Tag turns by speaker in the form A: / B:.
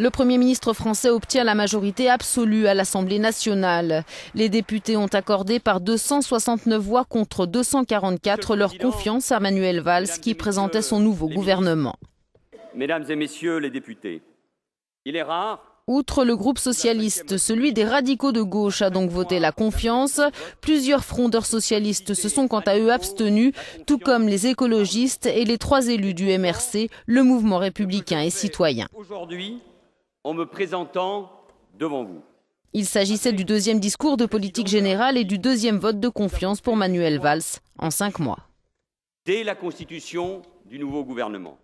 A: Le Premier ministre français obtient la majorité absolue à l'Assemblée nationale. Les députés ont accordé par 269 voix contre 244 leur confiance à Manuel Valls qui présentait son nouveau gouvernement.
B: Mesdames et messieurs les députés, il est rare
A: Outre le groupe socialiste, celui des radicaux de gauche a donc voté la confiance. Plusieurs frondeurs socialistes se sont quant à eux abstenus, tout comme les écologistes et les trois élus du MRC, le mouvement républicain et citoyen
B: en me présentant devant vous.
A: Il s'agissait du deuxième discours de politique générale et du deuxième vote de confiance pour Manuel Valls en cinq mois.
B: Dès la constitution du nouveau gouvernement,